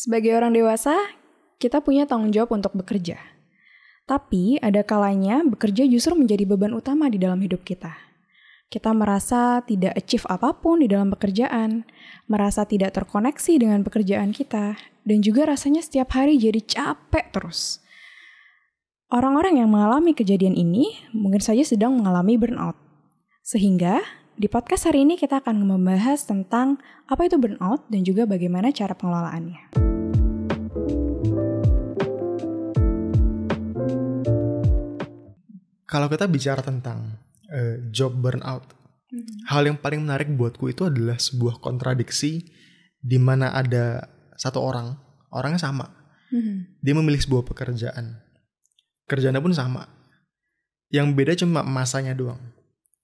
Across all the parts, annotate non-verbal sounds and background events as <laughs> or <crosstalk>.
Sebagai orang dewasa, kita punya tanggung jawab untuk bekerja. Tapi ada kalanya bekerja justru menjadi beban utama di dalam hidup kita. Kita merasa tidak achieve apapun di dalam pekerjaan, merasa tidak terkoneksi dengan pekerjaan kita, dan juga rasanya setiap hari jadi capek terus. Orang-orang yang mengalami kejadian ini mungkin saja sedang mengalami burnout. Sehingga di podcast hari ini kita akan membahas tentang apa itu burnout dan juga bagaimana cara pengelolaannya. Kalau kita bicara tentang uh, job burnout, hmm. hal yang paling menarik buatku itu adalah sebuah kontradiksi di mana ada satu orang, orangnya sama. Hmm. Dia memilih sebuah pekerjaan. Kerjaannya pun sama. Yang beda cuma masanya doang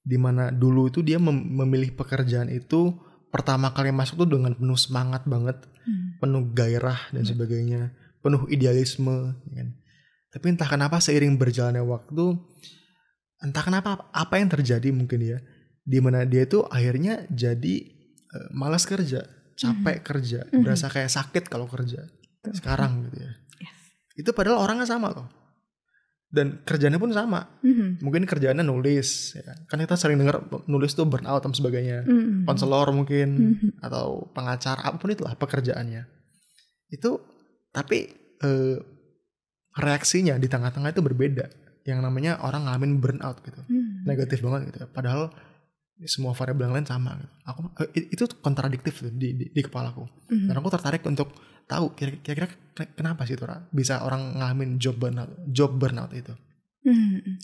dimana dulu itu dia mem memilih pekerjaan itu pertama kali masuk tuh dengan penuh semangat banget, hmm. penuh gairah dan hmm. sebagainya, penuh idealisme. Ya kan. Tapi entah kenapa seiring berjalannya waktu, entah kenapa apa yang terjadi mungkin ya, dimana dia itu akhirnya jadi uh, malas kerja, capek hmm. kerja, hmm. berasa kayak sakit kalau kerja sekarang gitu ya. Yes. Itu padahal orangnya sama loh dan kerjanya pun sama mm-hmm. mungkin kerjanya nulis ya. kan kita sering dengar nulis tuh burnout dan sebagainya mm-hmm. konselor mungkin mm-hmm. atau pengacara apapun itulah pekerjaannya itu tapi eh, reaksinya di tengah-tengah itu berbeda yang namanya orang ngalamin burnout gitu mm-hmm. negatif banget gitu ya. padahal semua variabel yang lain sama gitu. aku eh, itu kontradiktif tuh di, di di kepalaku mm-hmm. dan aku tertarik untuk tahu kira-kira kenapa sih Tora bisa orang ngalamin job burnout job burnout itu hmm.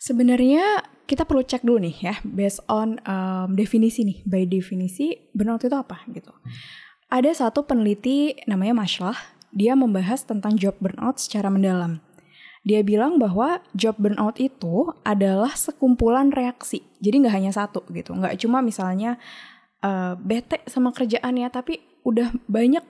sebenarnya kita perlu cek dulu nih ya based on um, definisi nih by definisi burnout itu apa gitu hmm. ada satu peneliti namanya Mashlah dia membahas tentang job burnout secara mendalam dia bilang bahwa job burnout itu adalah sekumpulan reaksi. Jadi nggak hanya satu gitu, nggak cuma misalnya uh, bete sama kerjaannya, tapi udah banyak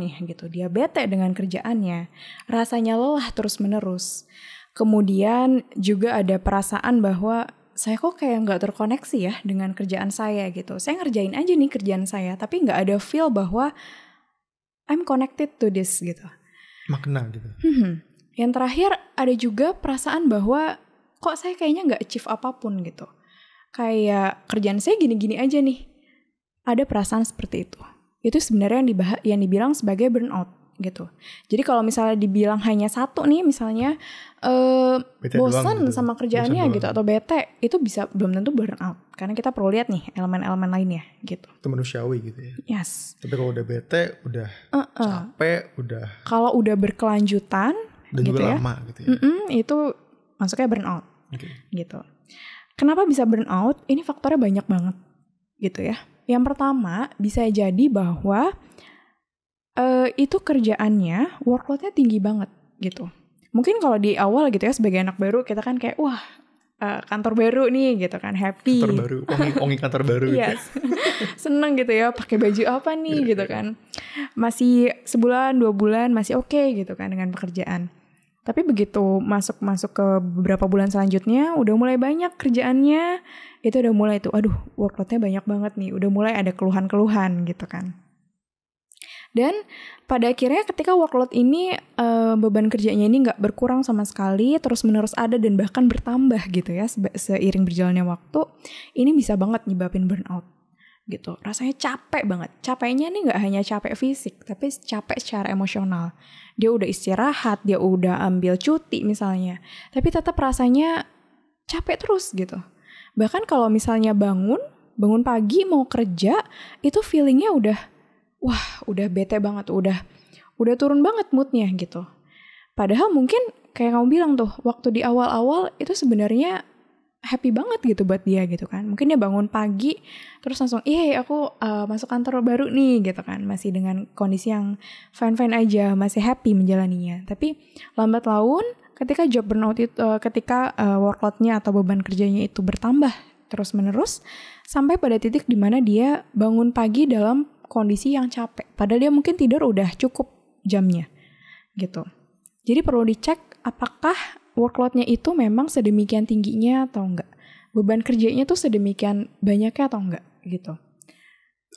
nih gitu. Dia bete dengan kerjaannya, rasanya lelah terus-menerus. Kemudian juga ada perasaan bahwa saya kok kayak nggak terkoneksi ya dengan kerjaan saya gitu. Saya ngerjain aja nih kerjaan saya, tapi nggak ada feel bahwa I'm connected to this gitu. Makna gitu. Hmm. Yang terakhir ada juga perasaan bahwa kok saya kayaknya nggak achieve apapun gitu. Kayak kerjaan saya gini-gini aja nih. Ada perasaan seperti itu itu sebenarnya yang dibahas yang dibilang sebagai burnout gitu. Jadi kalau misalnya dibilang hanya satu nih misalnya eh uh, bosan gitu. sama kerjaannya gitu atau bete, itu bisa belum tentu burnout karena kita perlu lihat nih elemen-elemen lainnya gitu. Itu manusiawi gitu ya. Yes. Tapi kalau udah bete, udah uh -uh. capek, udah Kalau udah berkelanjutan dan gitu juga ya. lama gitu ya. Mm -mm, itu masuknya burnout. Okay. Gitu. Kenapa bisa burnout? Ini faktornya banyak banget gitu ya. Yang pertama, bisa jadi bahwa uh, itu kerjaannya workloadnya tinggi banget gitu. Mungkin kalau di awal gitu ya sebagai anak baru kita kan kayak wah uh, kantor baru nih gitu kan happy. Kantor baru, ongi, ongi kantor baru. gitu. yes. <laughs> Seneng gitu ya pakai baju apa nih iya, gitu iya, iya. kan. Masih sebulan dua bulan masih oke okay, gitu kan dengan pekerjaan. Tapi begitu masuk-masuk ke beberapa bulan selanjutnya, udah mulai banyak kerjaannya, itu udah mulai tuh aduh workloadnya banyak banget nih udah mulai ada keluhan-keluhan gitu kan dan pada akhirnya ketika workload ini uh, beban kerjanya ini nggak berkurang sama sekali terus menerus ada dan bahkan bertambah gitu ya seiring berjalannya waktu ini bisa banget nyebabin burnout gitu rasanya capek banget capeknya nih nggak hanya capek fisik tapi capek secara emosional dia udah istirahat dia udah ambil cuti misalnya tapi tetap rasanya capek terus gitu Bahkan kalau misalnya bangun, bangun pagi mau kerja, itu feelingnya udah, wah udah bete banget, udah udah turun banget moodnya gitu. Padahal mungkin kayak kamu bilang tuh, waktu di awal-awal itu sebenarnya happy banget gitu buat dia gitu kan. Mungkin dia bangun pagi terus langsung, "Iya, iya aku uh, masuk kantor baru nih." gitu kan. Masih dengan kondisi yang fine-fine aja, masih happy menjalaninya. Tapi lambat laun ketika job burnout itu uh, eh, ketika uh, workloadnya atau beban kerjanya itu bertambah terus menerus sampai pada titik dimana dia bangun pagi dalam kondisi yang capek padahal dia mungkin tidur udah cukup jamnya gitu jadi perlu dicek apakah workloadnya itu memang sedemikian tingginya atau enggak beban kerjanya tuh sedemikian banyaknya atau enggak gitu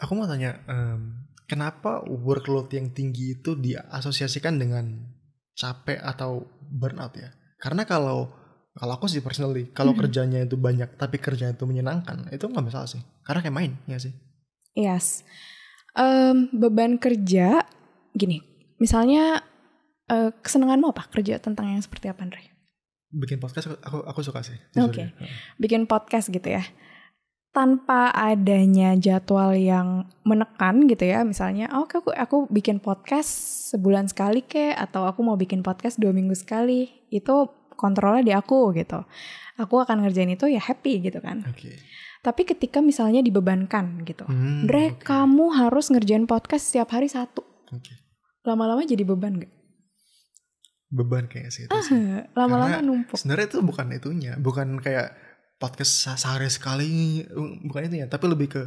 aku mau tanya um, kenapa workload yang tinggi itu diasosiasikan dengan capek atau burnout ya karena kalau kalau aku sih personally kalau hmm. kerjanya itu banyak tapi kerjanya itu menyenangkan itu nggak masalah sih karena kayak main ya sih yes um, beban kerja gini misalnya uh, kesenanganmu apa kerja tentang yang seperti apa Andre bikin podcast aku aku, aku suka sih oke okay. Ya. bikin podcast gitu ya tanpa adanya jadwal yang menekan gitu ya misalnya oh aku aku bikin podcast sebulan sekali ke atau aku mau bikin podcast dua minggu sekali itu kontrolnya di aku gitu aku akan ngerjain itu ya happy gitu kan okay. tapi ketika misalnya dibebankan gitu hmm, Dre okay. kamu harus ngerjain podcast setiap hari satu okay. lama-lama jadi beban gak beban kayak sih itu ah, lama-lama numpuk sebenarnya itu bukan itunya bukan kayak podcast sehari sekali uh, bukan itu ya tapi lebih ke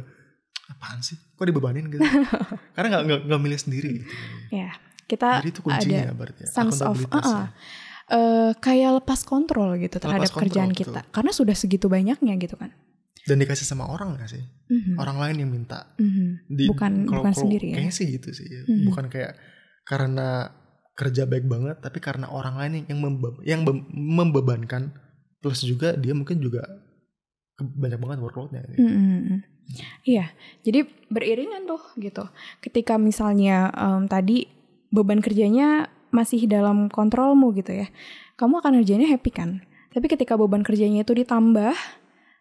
apaan sih kok dibebanin gitu <laughs> karena nggak nggak nggak milih sendiri gitu ya kita Jadi itu kuncinya ada ya berarti ya, sense of uh -uh. Uh, kayak lepas kontrol gitu terhadap lepas kontrol, kerjaan kita karena sudah segitu banyaknya gitu kan dan dikasih sama orang gak sih mm-hmm. orang lain yang minta mm-hmm. Di, bukan kalo, bukan kalo, sendiri ya. kayaknya ya? sih gitu sih mm-hmm. bukan kayak karena kerja baik banget tapi karena orang lain yang membe- yang membebankan plus juga dia mungkin juga banyak banget workloadnya iya mm Iya, jadi beriringan tuh gitu. Ketika misalnya um, tadi beban kerjanya masih dalam kontrolmu gitu ya, kamu akan kerjanya happy kan. Tapi ketika beban kerjanya itu ditambah,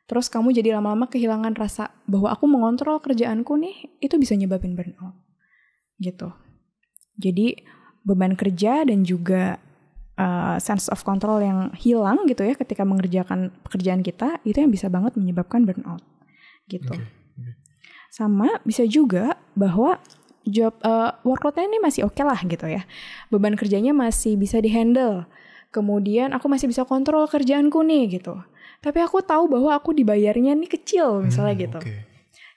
terus kamu jadi lama-lama kehilangan rasa bahwa aku mengontrol kerjaanku nih, itu bisa nyebabin burnout gitu. Jadi beban kerja dan juga Eh, sense of control yang hilang gitu ya ketika mengerjakan pekerjaan kita itu yang bisa banget menyebabkan burnout gitu. Okay. Sama bisa juga bahwa job uh, workloadnya ini masih oke okay lah gitu ya. Beban kerjanya masih bisa dihandle. Kemudian aku masih bisa kontrol kerjaanku nih gitu. Tapi aku tahu bahwa aku dibayarnya nih kecil misalnya hmm, gitu. Okay.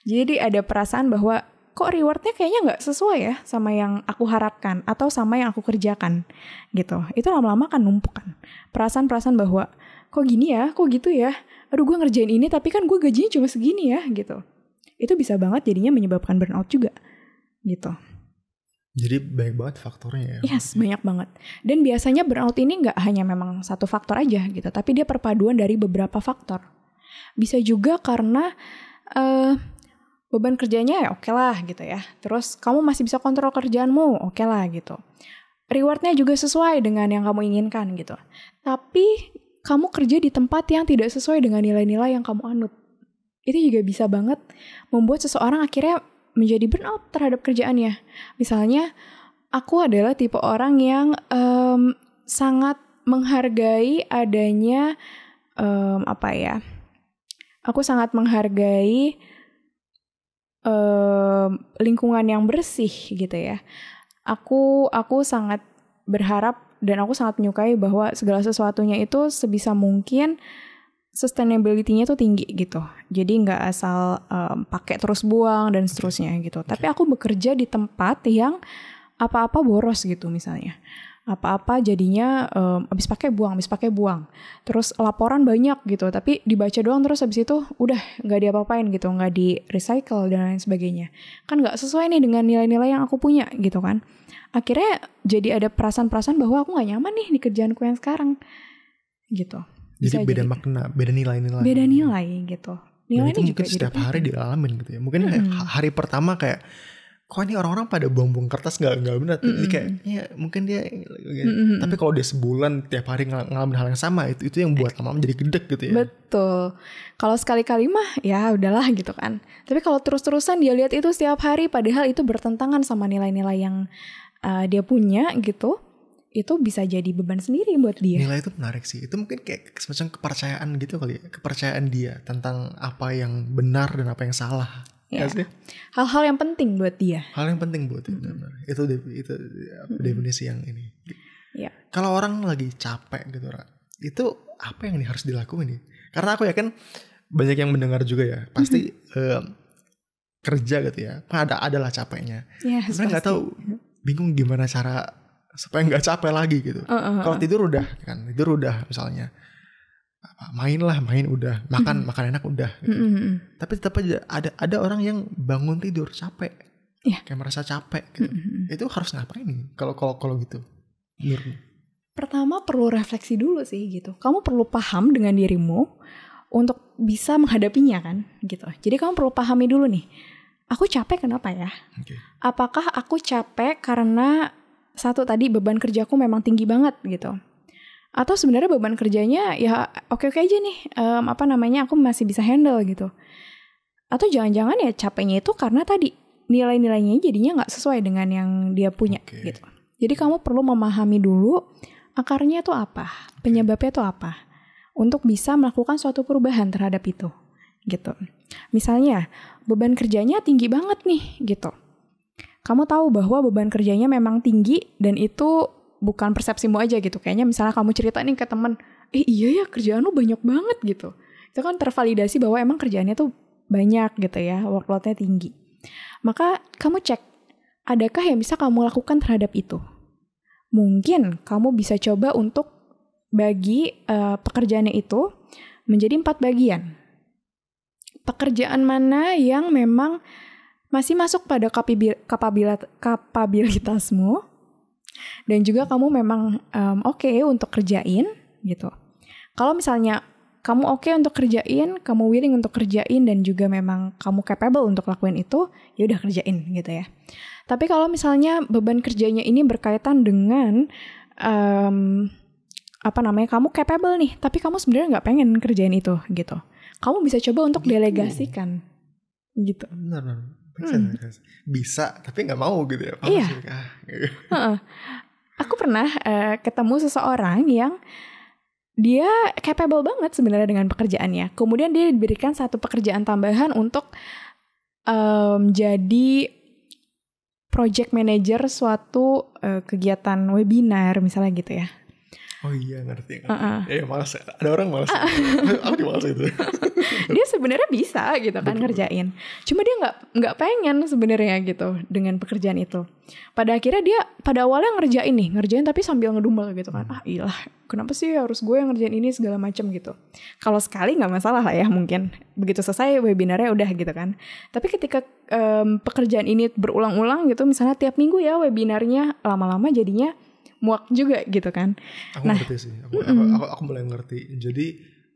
Jadi ada perasaan bahwa kok rewardnya kayaknya nggak sesuai ya sama yang aku harapkan atau sama yang aku kerjakan gitu itu lama-lama kan numpuk kan perasaan-perasaan bahwa kok gini ya kok gitu ya aduh gue ngerjain ini tapi kan gue gajinya cuma segini ya gitu itu bisa banget jadinya menyebabkan burnout juga gitu jadi banyak banget faktornya ya. Yes, banyak banget. Dan biasanya burnout ini nggak hanya memang satu faktor aja gitu, tapi dia perpaduan dari beberapa faktor. Bisa juga karena uh, beban kerjanya ya oke okay lah gitu ya. Terus kamu masih bisa kontrol kerjaanmu, oke okay lah gitu. Rewardnya juga sesuai dengan yang kamu inginkan gitu. Tapi kamu kerja di tempat yang tidak sesuai dengan nilai-nilai yang kamu anut. Itu juga bisa banget membuat seseorang akhirnya menjadi burnout terhadap kerjaannya. Misalnya, aku adalah tipe orang yang um, sangat menghargai adanya um, apa ya? Aku sangat menghargai eh, lingkungan yang bersih gitu ya. Aku aku sangat berharap dan aku sangat menyukai bahwa segala sesuatunya itu sebisa mungkin sustainability-nya tuh tinggi gitu. Jadi nggak asal um, pakai terus buang dan seterusnya gitu. Tapi aku bekerja di tempat yang apa-apa boros gitu misalnya apa-apa jadinya um, habis pakai buang, habis pakai buang. Terus laporan banyak gitu, tapi dibaca doang terus habis itu udah nggak diapa-apain gitu, nggak di recycle dan lain sebagainya. Kan nggak sesuai nih dengan nilai-nilai yang aku punya gitu kan. Akhirnya jadi ada perasaan-perasaan bahwa aku nggak nyaman nih di kerjaanku yang sekarang gitu. Jadi beda jadi, makna, beda nilai-nilai. Beda nilai gitu. Nilai dan itu mungkin setiap jadi hari dialamin gitu ya. Mungkin hmm. hari pertama kayak kok ini orang-orang pada buang-buang kertas nggak nggak benar mm -hmm. ini kayak ya mungkin dia mm -hmm. tapi kalau dia sebulan tiap hari ng ngalamin hal yang sama itu itu yang buat lama menjadi gedek gitu ya betul kalau sekali-kali mah ya udahlah gitu kan tapi kalau terus-terusan dia lihat itu setiap hari padahal itu bertentangan sama nilai-nilai yang uh, dia punya gitu itu bisa jadi beban sendiri buat dia. Nilai itu menarik sih. Itu mungkin kayak semacam kepercayaan gitu kali ya. Kepercayaan dia tentang apa yang benar dan apa yang salah. Ya. Hal-hal yang penting buat dia. Hal yang penting buat dia. -hmm. Itu itu definisi -hmm. yang ini. Ya. Kalau orang lagi capek gitu, Ra, itu apa yang harus dilakukan nih? Karena aku yakin banyak yang mendengar juga ya, pasti -hmm. uh, kerja gitu ya, ada adalah capeknya. Yes, Karena nggak tahu bingung gimana cara supaya nggak capek lagi gitu. Uh, uh, uh. Kalau tidur udah kan, tidur udah misalnya main lah main udah makan mm makan enak udah gitu. mm -hmm. tapi tetap aja ada ada orang yang bangun tidur capek yeah. kayak merasa capek gitu mm -hmm. itu harus ngapain kalau kalau kalau gitu menurutmu pertama perlu refleksi dulu sih gitu kamu perlu paham dengan dirimu untuk bisa menghadapinya kan gitu jadi kamu perlu pahami dulu nih aku capek kenapa ya okay. apakah aku capek karena satu tadi beban kerjaku memang tinggi banget gitu atau sebenarnya beban kerjanya ya oke oke aja nih um, apa namanya aku masih bisa handle gitu atau jangan-jangan ya capeknya itu karena tadi nilai-nilainya jadinya nggak sesuai dengan yang dia punya okay. gitu jadi kamu perlu memahami dulu akarnya itu apa penyebabnya itu apa untuk bisa melakukan suatu perubahan terhadap itu gitu misalnya beban kerjanya tinggi banget nih gitu kamu tahu bahwa beban kerjanya memang tinggi dan itu bukan persepsimu aja gitu. Kayaknya misalnya kamu cerita nih ke temen, eh iya ya kerjaan lu banyak banget gitu. Itu kan tervalidasi bahwa emang kerjaannya tuh banyak gitu ya, workloadnya tinggi. Maka kamu cek, adakah yang bisa kamu lakukan terhadap itu? Mungkin kamu bisa coba untuk bagi uh, pekerjaannya itu menjadi empat bagian. Pekerjaan mana yang memang masih masuk pada kapabilitasmu, dan juga kamu memang um, oke okay untuk kerjain gitu. Kalau misalnya kamu oke okay untuk kerjain, kamu willing untuk kerjain dan juga memang kamu capable untuk lakuin itu, ya udah kerjain gitu ya. Tapi kalau misalnya beban kerjanya ini berkaitan dengan um, apa namanya kamu capable nih, tapi kamu sebenarnya nggak pengen kerjain itu gitu. Kamu bisa coba untuk gitu ya. delegasikan gitu. Benar, benar. Hmm. Bisa, tapi nggak mau gitu ya. Iya. Ah. Aku pernah uh, ketemu seseorang yang dia capable banget sebenarnya dengan pekerjaannya. Kemudian dia diberikan satu pekerjaan tambahan untuk um, jadi project manager suatu uh, kegiatan webinar misalnya gitu ya. Oh iya ngerti. ngerti. Uh-uh. Ya, ya malas. Ya. Ada orang malas. uh ah. di <laughs> malas itu. <laughs> dia sebenarnya bisa gitu kan Betul. ngerjain. Cuma dia nggak nggak pengen sebenarnya gitu dengan pekerjaan itu. Pada akhirnya dia pada awalnya ngerjain nih, ngerjain tapi sambil ngedumel gitu kan. Hmm. Ah ilah, kenapa sih harus gue yang ngerjain ini segala macam gitu. Kalau sekali nggak masalah lah ya mungkin. Begitu selesai webinarnya udah gitu kan. Tapi ketika um, pekerjaan ini berulang-ulang gitu, misalnya tiap minggu ya webinarnya lama-lama jadinya muak juga gitu kan. Aku nah, ngerti sih. Aku, mm -mm. aku, aku, mulai ngerti. Jadi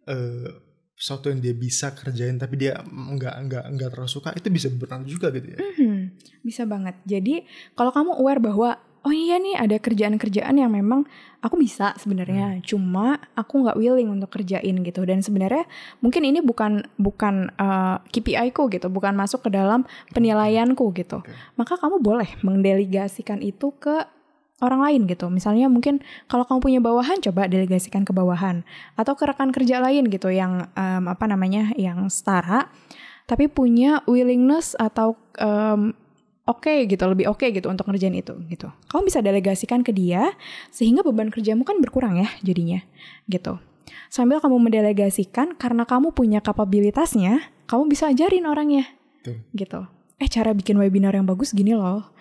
uh, sesuatu yang dia bisa kerjain tapi dia nggak nggak nggak terlalu suka itu bisa berenang juga gitu ya. Mm -hmm. Bisa banget. Jadi kalau kamu aware bahwa oh iya nih ada kerjaan-kerjaan yang memang aku bisa sebenarnya hmm. cuma aku nggak willing untuk kerjain gitu dan sebenarnya mungkin ini bukan bukan uh, eh, KPI ku gitu bukan masuk ke dalam penilaianku gitu okay. maka kamu boleh mendelegasikan itu ke orang lain gitu. Misalnya mungkin kalau kamu punya bawahan coba delegasikan ke bawahan atau ke rekan kerja lain gitu yang um, apa namanya yang setara tapi punya willingness atau um, oke okay gitu, lebih oke okay gitu untuk ngerjain itu gitu. Kamu bisa delegasikan ke dia sehingga beban kerjamu kan berkurang ya jadinya gitu. Sambil kamu mendelegasikan karena kamu punya kapabilitasnya, kamu bisa ajarin orangnya. Tuh. Gitu. Eh cara bikin webinar yang bagus gini loh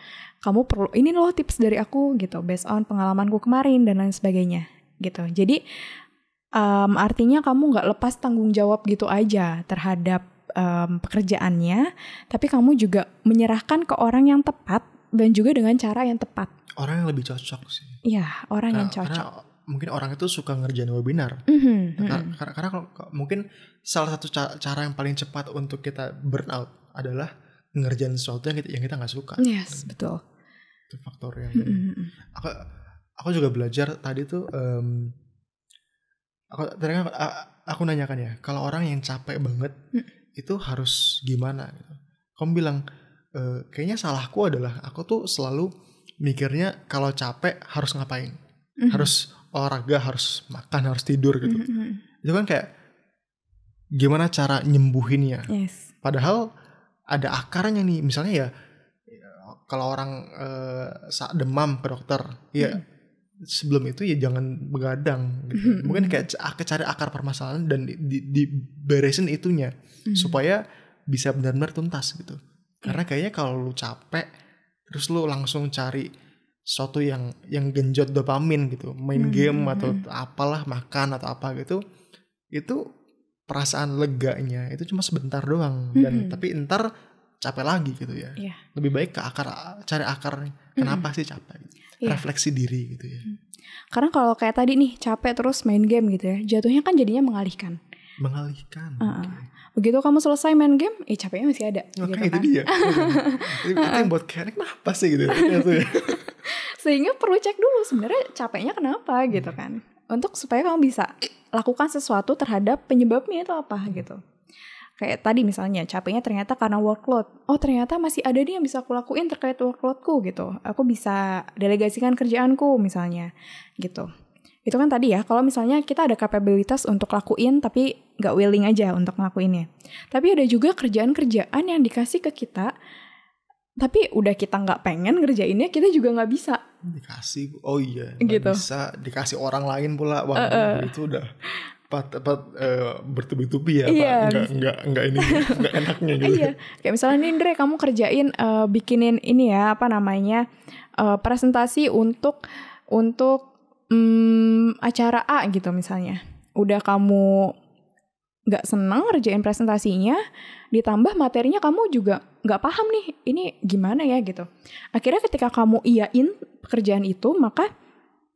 kamu perlu ini loh tips dari aku gitu based on pengalamanku kemarin dan lain sebagainya gitu jadi um, artinya kamu nggak lepas tanggung jawab gitu aja terhadap um, pekerjaannya tapi kamu juga menyerahkan ke orang yang tepat dan juga dengan cara yang tepat orang yang lebih cocok sih ya orang karena, yang cocok mungkin orang itu suka ngerjain webinar mm -hmm, karena, mm -hmm. karena, kalau, mungkin salah satu cara yang paling cepat untuk kita burnout adalah ngerjain sesuatu yang kita nggak suka. Yes, betul itu faktor yang mm-hmm. aku aku juga belajar tadi tuh um, aku terus kan aku, aku nanyakan ya kalau orang yang capek banget mm itu harus gimana gitu? kamu bilang e, kayaknya salahku adalah aku tuh selalu mikirnya kalau capek harus ngapain mm-hmm. harus olahraga harus makan harus tidur gitu mm-hmm. mm-hmm. itu kan kayak gimana cara nyembuhinnya yes. padahal ada akarnya nih misalnya ya kalau orang uh, eh, saat demam ke dokter ya hmm. sebelum itu ya jangan begadang gitu. hmm. mungkin kayak cari akar permasalahan dan diberesin di, di itunya hmm. supaya bisa benar-benar tuntas gitu hmm. karena kayaknya kalau lu capek terus lu langsung cari sesuatu yang yang genjot dopamin gitu main hmm. game hmm, atau apalah makan atau apa gitu itu perasaan leganya itu cuma sebentar doang dan hmm. tapi ntar capek lagi gitu ya. Yeah. Lebih baik ke akar cari akar Kenapa mm. sih capek? Gitu? Yeah. Refleksi diri gitu ya. Mm. Karena kalau kayak tadi nih capek terus main game gitu ya, jatuhnya kan jadinya mengalihkan. Mengalihkan. Uh -uh. Okay. Begitu kamu selesai main game, eh capeknya masih ada. Oke okay, gitu kan? itu dia. <laughs> itu yang buat kayaknya kenapa sih gitu. Ya? Iya, ya. <laughs> Sehingga perlu cek dulu sebenarnya capeknya kenapa gitu iya. kan. Untuk supaya kamu bisa lakukan sesuatu terhadap penyebabnya itu apa iya. gitu. Kayak tadi misalnya, capeknya ternyata karena workload. Oh ternyata masih ada nih yang bisa aku lakuin terkait workloadku gitu. Aku bisa delegasikan kerjaanku misalnya gitu. Itu kan tadi ya, kalau misalnya kita ada kapabilitas untuk lakuin tapi nggak willing aja untuk ngelakuinnya. Tapi ada juga kerjaan-kerjaan yang dikasih ke kita tapi udah kita nggak pengen ngerjainnya kita juga nggak bisa dikasih oh iya gitu. bisa dikasih orang lain pula wah uh, uh. itu udah tempat apa uh, eh, bertubi-tubi ya iya, pak nggak nggak nggak ini enggak enaknya gitu iya kayak misalnya ini Andre kamu kerjain uh, bikinin ini ya apa namanya uh, presentasi untuk untuk um, acara A gitu misalnya udah kamu nggak seneng kerjain presentasinya, ditambah materinya kamu juga nggak paham nih, ini gimana ya gitu. Akhirnya ketika kamu iyain pekerjaan itu, maka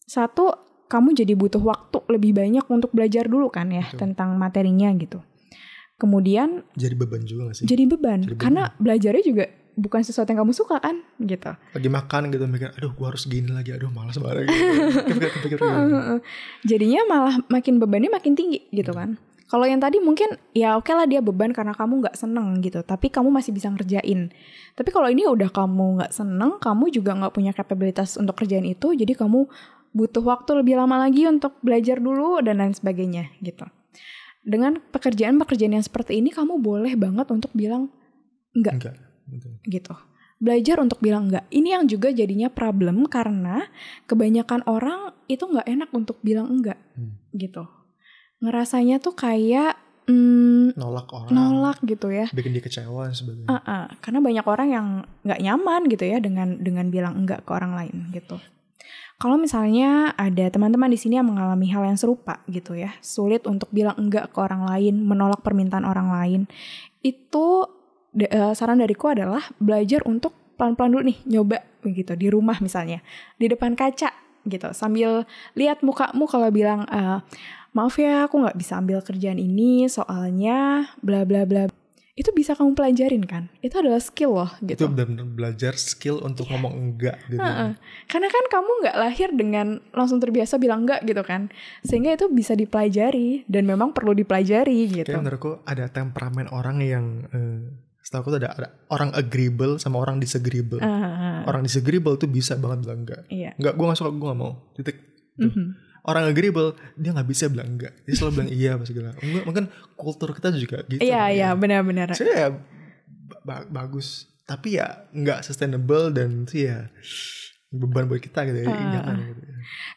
satu kamu jadi butuh waktu lebih banyak untuk belajar dulu kan ya Betul. tentang materinya gitu. Kemudian jadi beban juga gak sih. Jadi beban, jadi beban. karena belajarnya juga bukan sesuatu yang kamu suka kan gitu. Lagi makan gitu mikir, aduh gua harus gini lagi, aduh malas banget. Gitu. <laughs> Jadinya malah makin bebannya makin tinggi gitu kan. Kalau yang tadi mungkin ya oke okay lah dia beban karena kamu nggak seneng gitu, tapi kamu masih bisa ngerjain. Tapi kalau ini udah kamu nggak seneng, kamu juga nggak punya kapabilitas untuk kerjain itu, jadi kamu butuh waktu lebih lama lagi untuk belajar dulu dan lain sebagainya gitu. Dengan pekerjaan-pekerjaan yang seperti ini kamu boleh banget untuk bilang enggak. Enggak. Gitu. Belajar untuk bilang enggak. Ini yang juga jadinya problem karena kebanyakan orang itu enggak enak untuk bilang enggak. Hmm. Gitu. Ngerasanya tuh kayak hmm, nolak orang nolak gitu ya bikin dia kecewa dan sebagainya uh -uh. karena banyak orang yang nggak nyaman gitu ya dengan dengan bilang enggak ke orang lain gitu kalau misalnya ada teman-teman di sini yang mengalami hal yang serupa gitu ya, sulit untuk bilang enggak ke orang lain, menolak permintaan orang lain, itu eh, saran dariku adalah belajar untuk pelan-pelan dulu nih nyoba begitu di rumah misalnya di depan kaca gitu sambil lihat mukamu kalau bilang uh, maaf ya aku nggak bisa ambil kerjaan ini soalnya bla bla bla itu bisa kamu pelajarin kan itu adalah skill loh gitu itu benar-benar belajar skill untuk yeah. ngomong enggak gitu uh-uh. karena kan kamu nggak lahir dengan langsung terbiasa bilang enggak gitu kan sehingga itu bisa dipelajari dan memang perlu dipelajari gitu Kayak menurutku ada temperamen orang yang uh, setahu aku ada, ada orang agreeable sama orang disagreeable uh-huh. orang disagreeable tuh bisa banget bilang enggak yeah. enggak gue nggak suka gue nggak mau titik mm-hmm orang agreeable dia nggak bisa bilang enggak dia selalu bilang iya mas segala enggak mungkin kultur kita juga gitu iya iya ya. benar-benar saya ya, bagus tapi ya nggak sustainable dan sih ya beban buat kita gitu ya uh, gitu ya.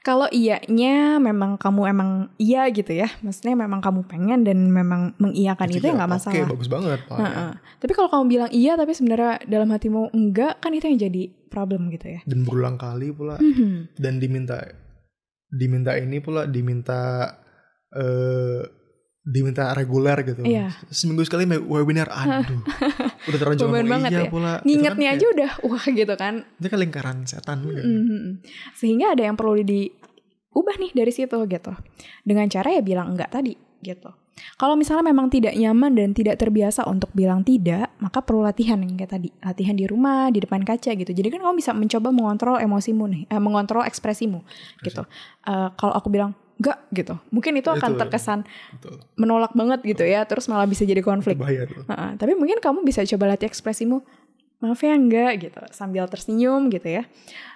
kalau iyanya memang kamu emang iya gitu ya maksudnya memang kamu pengen dan memang mengiyakan itu itu ya nggak masalah oke okay, bagus banget pak uh, uh. tapi kalau kamu bilang iya tapi sebenarnya dalam hatimu enggak kan itu yang jadi problem gitu ya dan berulang kali pula mm -hmm. dan diminta diminta ini pula diminta eh uh, diminta reguler gitu. Iya. Seminggu sekali webinar, aduh. <laughs> udah terlanjur iya ya. pula. Ngingetnya kan aja kayak, udah wah gitu kan. Itu kan lingkaran setan mm -hmm. Sehingga ada yang perlu diubah nih dari situ gitu. Dengan cara ya bilang enggak tadi gitu. Kalau misalnya memang tidak nyaman dan tidak terbiasa untuk bilang tidak, maka perlu latihan yang kayak tadi, latihan di rumah, di depan kaca gitu. Jadi kan kamu bisa mencoba mengontrol emosimu nih, eh, mengontrol ekspresimu gitu. Uh, kalau aku bilang enggak gitu. Mungkin itu ya, akan itu, ya. terkesan itu. menolak banget gitu ya, terus malah bisa jadi konflik. Bahaya Uh, tapi mungkin kamu bisa coba latih ekspresimu, maaf ya enggak gitu, sambil tersenyum gitu ya.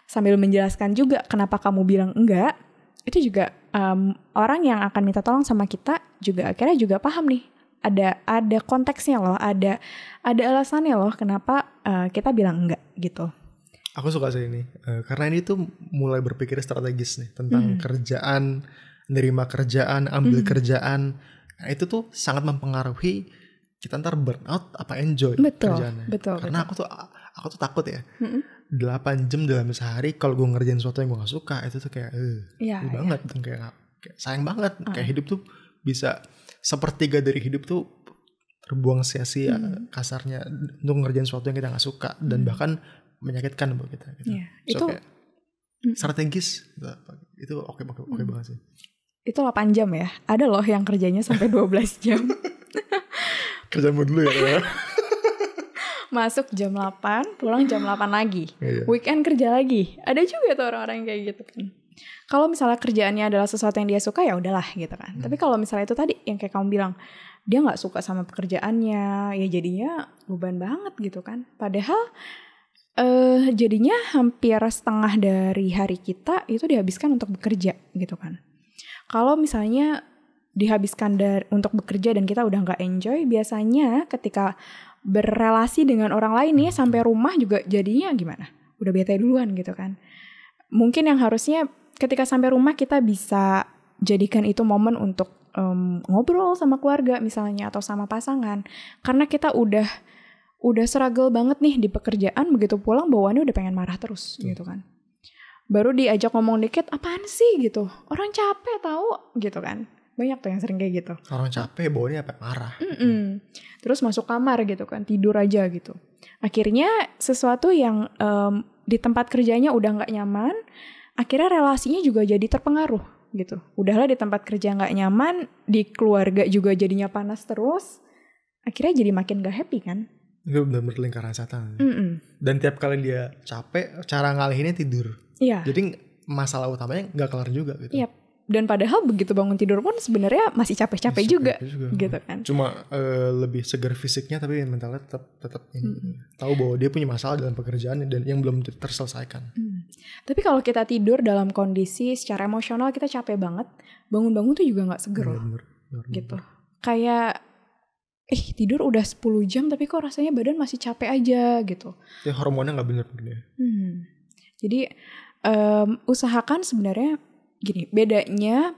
Sambil menjelaskan juga kenapa kamu bilang enggak itu juga um, orang yang akan minta tolong sama kita juga akhirnya juga paham nih ada ada konteksnya loh ada ada alasannya loh kenapa uh, kita bilang enggak gitu aku suka sih ini uh, karena ini tuh mulai berpikir strategis nih tentang mm. kerjaan nerima kerjaan ambil mm. kerjaan nah, itu tuh sangat mempengaruhi kita ntar burnout apa enjoy betul, kerjaannya betul karena betul. aku tuh aku tuh takut ya mm 8 jam dalam sehari kalau gue ngerjain sesuatu yang gue gak suka itu tuh kayak eh, ya, ya. banget tuh kayak, kayak sayang banget uh. kayak hidup tuh bisa sepertiga dari hidup tuh terbuang sia-sia hmm. kasarnya untuk ngerjain sesuatu yang kita gak suka hmm. dan bahkan menyakitkan buat kita gitu. Iya, so, itu kayak, hmm. strategis gitu. itu oke okay, oke oke hmm. banget sih itu 8 jam ya ada loh yang kerjanya sampai 12 jam <laughs> kerja dulu ya <laughs> masuk jam 8, pulang jam 8 lagi. Iya. Weekend kerja lagi. Ada juga tuh orang-orang yang kayak gitu kan. Kalau misalnya kerjaannya adalah sesuatu yang dia suka ya udahlah gitu kan. Hmm. Tapi kalau misalnya itu tadi yang kayak kamu bilang dia nggak suka sama pekerjaannya, ya jadinya beban banget gitu kan. Padahal eh jadinya hampir setengah dari hari kita itu dihabiskan untuk bekerja gitu kan. Kalau misalnya dihabiskan dari, untuk bekerja dan kita udah nggak enjoy, biasanya ketika berrelasi dengan orang lain nih hmm. sampai rumah juga jadinya gimana? Udah bete duluan gitu kan. Mungkin yang harusnya ketika sampai rumah kita bisa jadikan itu momen untuk um, ngobrol sama keluarga misalnya atau sama pasangan karena kita udah udah struggle banget nih di pekerjaan begitu pulang bawaannya udah pengen marah terus Tuh. Iya. gitu kan baru diajak ngomong dikit apaan sih gitu orang capek tahu gitu kan banyak tuh yang sering kayak gitu orang capek bawahnya apa marah mm -mm. terus masuk kamar gitu kan tidur aja gitu akhirnya sesuatu yang um, di tempat kerjanya udah nggak nyaman akhirnya relasinya juga jadi terpengaruh gitu udahlah di tempat kerja nggak nyaman di keluarga juga jadinya panas terus akhirnya jadi makin gak happy kan itu benar-benar lingkaran setan. Mm -mm. Dan tiap kali dia capek, cara ngalihinnya tidur. Iya. Jadi masalah utamanya nggak kelar juga gitu. Yep. Iya dan padahal begitu bangun tidur pun sebenarnya masih capek-capek juga, juga gitu kan cuma uh, lebih segar fisiknya tapi mentalnya tetap tetap hmm. tahu bahwa dia punya masalah dalam pekerjaan dan yang belum terselesaikan hmm. tapi kalau kita tidur dalam kondisi secara emosional kita capek banget bangun-bangun tuh juga nggak seger bener, gitu bener. kayak eh tidur udah 10 jam tapi kok rasanya badan masih capek aja gitu ya hormonnya nggak bener begini hmm. jadi um, usahakan sebenarnya gini bedanya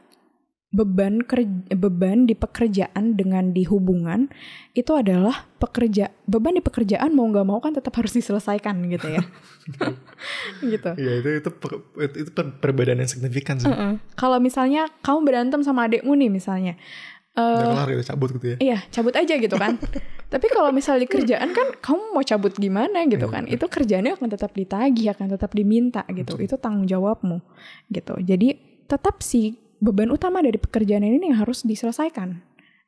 beban kerja, beban di pekerjaan dengan di hubungan itu adalah pekerja beban di pekerjaan mau nggak mau kan tetap harus diselesaikan gitu ya <laughs> gitu ya itu itu itu, per, kan perbedaan yang signifikan sih uh-uh. kalau misalnya kamu berantem sama adikmu nih misalnya uh, kelar ya, cabut gitu ya iya cabut aja gitu kan <laughs> tapi kalau misalnya di kerjaan kan kamu mau cabut gimana gitu iya, kan itu kerjaannya akan tetap ditagih akan tetap diminta gitu itu tanggung jawabmu gitu jadi tetap sih beban utama dari pekerjaan ini yang harus diselesaikan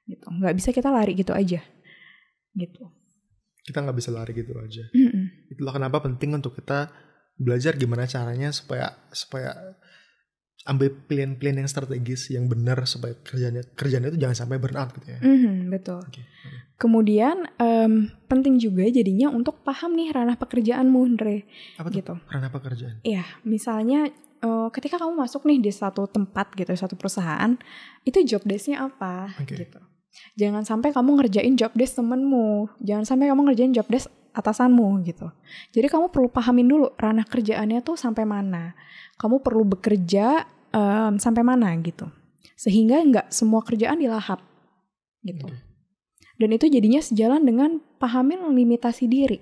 gitu nggak bisa kita lari gitu aja gitu kita nggak bisa lari gitu aja mm -mm. itulah kenapa penting untuk kita belajar gimana caranya supaya supaya ambil plan pilihan yang strategis yang benar supaya kerjanya kerjanya itu jangan sampai burnout gitu ya. Mm-hmm, betul. Okay. Kemudian um, penting juga jadinya untuk paham nih ranah pekerjaanmu, Andre. Apa tuh? Gitu. Ranah pekerjaan. Iya, misalnya uh, ketika kamu masuk nih di satu tempat gitu, satu perusahaan, itu job desk-nya apa okay. gitu. Jangan sampai kamu ngerjain job desk temenmu, jangan sampai kamu ngerjain job desk atasanmu gitu. Jadi kamu perlu pahamin dulu ranah kerjaannya tuh sampai mana. Kamu perlu bekerja um, sampai mana gitu. Sehingga nggak semua kerjaan dilahap gitu. Dan itu jadinya sejalan dengan pahamin limitasi diri.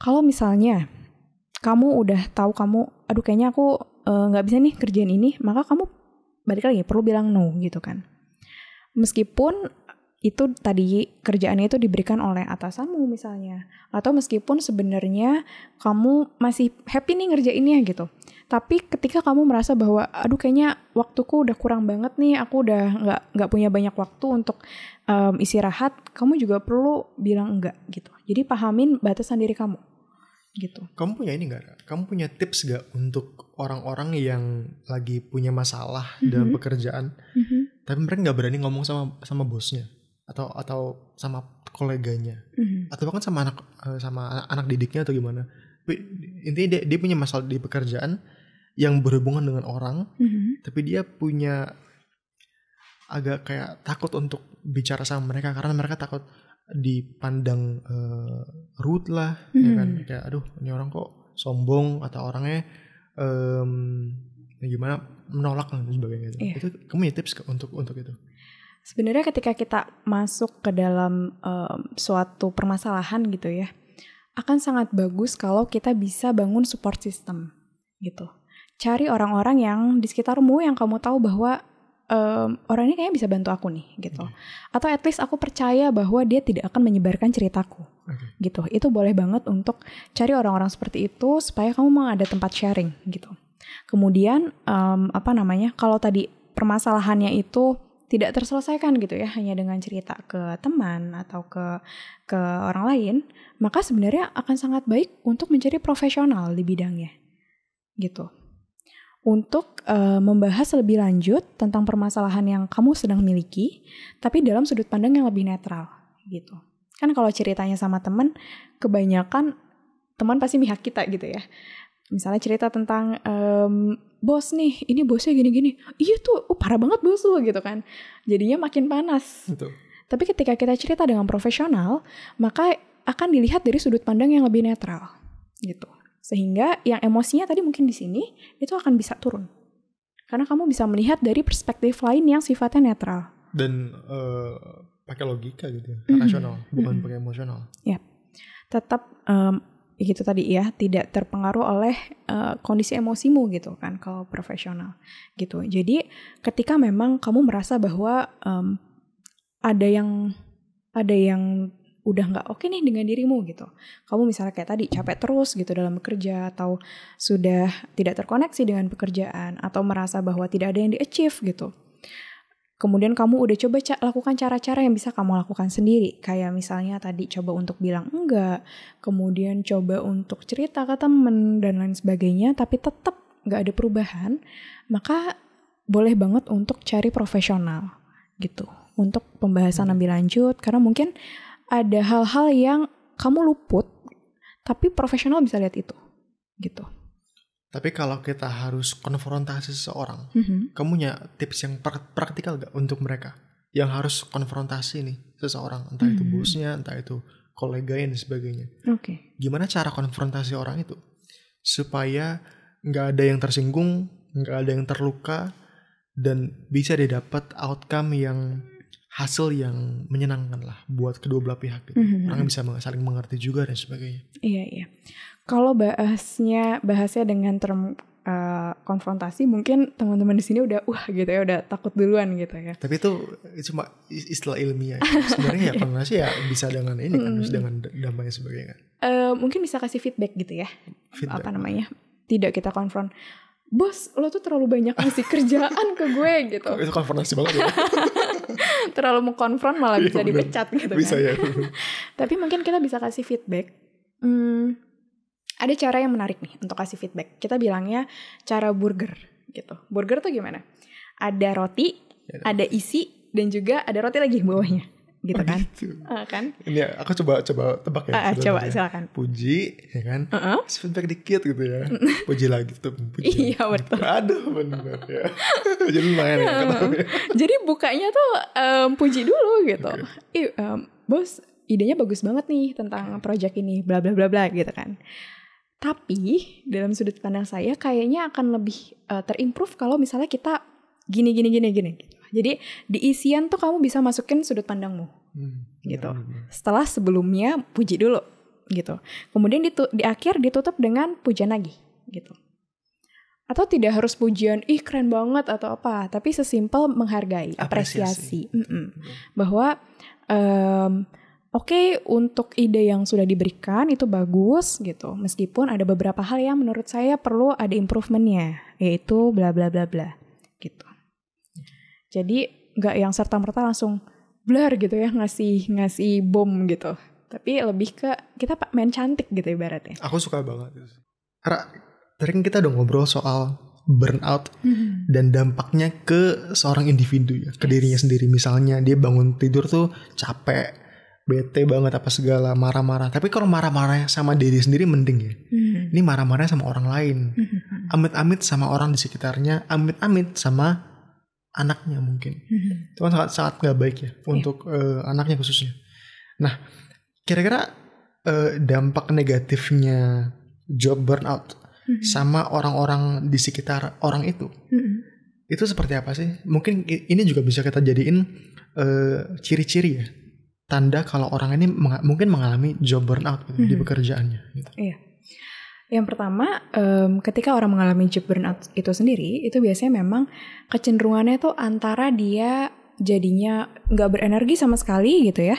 Kalau misalnya kamu udah tahu kamu aduh kayaknya aku Eh, nggak uh, bisa nih kerjaan ini maka kamu balik lagi perlu bilang no gitu kan meskipun itu tadi kerjaannya itu diberikan oleh atasanmu misalnya atau meskipun sebenarnya kamu masih happy nih ngerjainnya gitu tapi ketika kamu merasa bahwa aduh kayaknya waktuku udah kurang banget nih aku udah nggak nggak punya banyak waktu untuk um, istirahat kamu juga perlu bilang enggak gitu jadi pahamin batasan diri kamu gitu. Kamu punya ini gak? Kamu punya tips gak untuk orang-orang yang lagi punya masalah mm -hmm. dalam pekerjaan, mm -hmm. tapi mereka nggak berani ngomong sama sama bosnya atau atau sama koleganya, mm -hmm. atau bahkan sama anak eh, sama anak, didiknya atau gimana? Intinya dia, dia punya masalah di pekerjaan yang berhubungan dengan orang, mm -hmm. tapi dia punya agak kayak takut untuk bicara sama mereka karena mereka takut dipandang uh, eh, root lah ya -hmm. ya kan kayak aduh ini orang kok sombong atau orangnya um, gimana menolak dan sebagainya gitu. yeah. itu kamu ya tips untuk untuk itu sebenarnya ketika kita masuk ke dalam um, suatu permasalahan gitu ya akan sangat bagus kalau kita bisa bangun support system gitu cari orang-orang yang di sekitarmu yang kamu tahu bahwa um, orang ini kayaknya bisa bantu aku nih gitu okay. atau at least aku percaya bahwa dia tidak akan menyebarkan ceritaku okay. gitu itu boleh banget untuk cari orang-orang seperti itu supaya kamu mau ada tempat sharing gitu kemudian um, apa namanya kalau tadi permasalahannya itu tidak terselesaikan gitu ya hanya dengan cerita ke teman atau ke ke orang lain maka sebenarnya akan sangat baik untuk mencari profesional di bidangnya gitu untuk uh, membahas lebih lanjut tentang permasalahan yang kamu sedang miliki, tapi dalam sudut pandang yang lebih netral gitu. Kan kalau ceritanya sama teman, kebanyakan teman pasti pihak kita gitu ya. Misalnya cerita tentang um, bos nih, ini bosnya gini-gini. Iya tuh, oh, parah banget bos lu gitu kan. Jadinya makin panas. Betul. Tapi ketika kita cerita dengan profesional, maka akan dilihat dari sudut pandang yang lebih netral gitu. Sehingga yang emosinya tadi mungkin di sini itu akan bisa turun. Karena kamu bisa melihat dari perspektif lain yang sifatnya netral. Dan uh, pakai logika gitu ya, mm -hmm. rasional, bukan mm -hmm. pakai emosional. Iya. Ya. Tetap um, gitu tadi ya tidak terpengaruh oleh uh, kondisi emosimu gitu kan kalau profesional gitu jadi ketika memang kamu merasa bahwa um, ada yang ada yang udah nggak oke nih dengan dirimu gitu. Kamu misalnya kayak tadi capek terus gitu dalam bekerja atau sudah tidak terkoneksi dengan pekerjaan atau merasa bahwa tidak ada yang di-achieve gitu. Kemudian kamu udah coba ca lakukan cara-cara yang bisa kamu lakukan sendiri. Kayak misalnya tadi coba untuk bilang enggak, kemudian coba untuk cerita ke temen dan lain sebagainya, tapi tetap nggak ada perubahan, maka boleh banget untuk cari profesional gitu untuk pembahasan hmm. lebih lanjut karena mungkin ada hal-hal yang kamu luput, tapi profesional bisa lihat itu, gitu. Tapi kalau kita harus konfrontasi seseorang, mm-hmm. kamu punya tips yang praktikal gak untuk mereka yang harus konfrontasi nih seseorang, entah mm-hmm. itu bosnya, entah itu kolega dan sebagainya. Oke. Okay. Gimana cara konfrontasi orang itu supaya nggak ada yang tersinggung, nggak ada yang terluka, dan bisa didapat outcome yang hasil yang menyenangkan lah buat kedua belah pihak gitu. Mm -hmm. Orang bisa saling mengerti juga dan sebagainya. Iya iya. Kalau bahasnya bahasnya dengan term uh, konfrontasi mungkin teman-teman di sini udah wah gitu ya udah takut duluan gitu ya. Tapi itu cuma istilah ilmiah. ya. <laughs> Sebenarnya ya iya. konfrontasi ya bisa dengan ini kan, bisa mhm. dengan dampaknya sebagainya kan. Uh, mungkin bisa kasih feedback gitu ya. Feedback. Apa namanya? Tidak kita konfront. Bos, lo tuh terlalu banyak ngasih kerjaan ke gue <laughs> gitu. Itu konfrontasi banget ya. <laughs> <laughs> terlalu mengkonfront malah iya, bisa iya, dipecat gitu kan. bisa, ya. <laughs> Tapi mungkin kita bisa kasih feedback. Hmm, ada cara yang menarik nih untuk kasih feedback. Kita bilangnya cara burger gitu. Burger tuh gimana? Ada roti, ya, ada isi, dan juga ada roti lagi bawahnya gitu oh, kan gitu. Uh, kan ini ya, aku coba coba tebak ya uh, coba silakan puji ya kan uh -uh. feedback dikit gitu ya mm. puji lagi tuh puji <laughs> iya betul aduh benar ya <laughs> jadi lumayan ya, ya. jadi bukanya tuh um, puji dulu gitu okay. Ih, um, bos idenya bagus banget nih tentang proyek ini bla bla bla bla gitu kan tapi dalam sudut pandang saya kayaknya akan lebih uh, terimprove kalau misalnya kita gini gini gini gini jadi di isian tuh kamu bisa masukin sudut pandangmu. Hmm. Gitu. Hmm. hmm. Setelah sebelumnya puji dulu gitu. Kemudian di di akhir ditutup dengan pujian lagi gitu. Atau tidak harus pujian, ih keren banget atau apa, tapi sesimpel menghargai, apresiasi, apresiasi. Mm -mm. bahwa um, oke okay, untuk ide yang sudah diberikan itu bagus gitu, meskipun ada beberapa hal yang menurut saya perlu ada improvementnya, yaitu bla bla bla bla gitu. Jadi nggak yang serta merta langsung blur gitu ya ngasih ngasih bom gitu. Tapi lebih ke kita main cantik gitu ibaratnya. Aku suka banget. Karena sering kita udah ngobrol soal burnout mm-hmm. dan dampaknya ke seorang individu ya, ke dirinya sendiri. Misalnya dia bangun tidur tuh capek, bete banget apa segala, marah-marah. Tapi kalau marah-marah sama diri sendiri mending ya. Mm-hmm. Ini marah-marah sama orang lain. Mm-hmm. Amit-amit sama orang di sekitarnya, amit-amit sama anaknya mungkin hmm. itu kan sangat sangat nggak baik ya yeah. untuk uh, anaknya khususnya nah kira-kira uh, dampak negatifnya job burnout hmm. sama orang-orang di sekitar orang itu hmm. itu seperti apa sih mungkin ini juga bisa kita jadiin ciri eh, ciri-ciri ya tanda kalau orang ini meng mungkin mengalami job burnout gitu, hmm. di mm-hmm. pekerjaannya gitu. yeah. Yang pertama, um, ketika orang mengalami job burnout itu sendiri, itu biasanya memang kecenderungannya tuh antara dia jadinya nggak berenergi sama sekali gitu ya,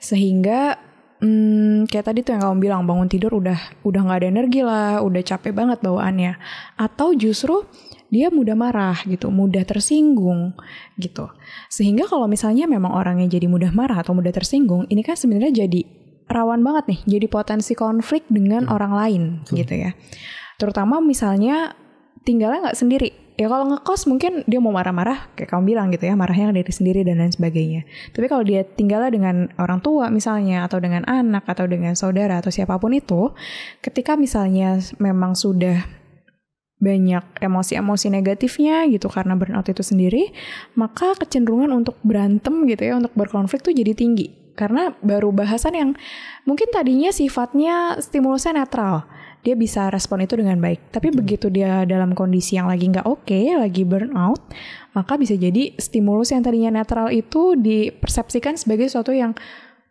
sehingga hmm, kayak tadi tuh yang kamu bilang bangun tidur udah udah nggak ada energi lah, udah capek banget bawaannya, atau justru dia mudah marah gitu, mudah tersinggung gitu. Sehingga kalau misalnya memang orangnya jadi mudah marah atau mudah tersinggung, ini kan sebenarnya jadi rawan banget nih jadi potensi konflik dengan hmm. orang lain hmm. gitu ya. Terutama misalnya tinggalnya nggak sendiri. Ya kalau ngekos mungkin dia mau marah-marah kayak kamu bilang gitu ya, marahnya dari sendiri dan lain sebagainya. Tapi kalau dia tinggalnya dengan orang tua misalnya atau dengan anak atau dengan saudara atau siapapun itu, ketika misalnya memang sudah banyak emosi-emosi negatifnya gitu karena burnout itu sendiri, maka kecenderungan untuk berantem gitu ya, untuk berkonflik tuh jadi tinggi karena baru bahasan yang mungkin tadinya sifatnya stimulusnya netral dia bisa respon itu dengan baik tapi hmm. begitu dia dalam kondisi yang lagi nggak oke okay, lagi burnout maka bisa jadi stimulus yang tadinya netral itu dipersepsikan sebagai sesuatu yang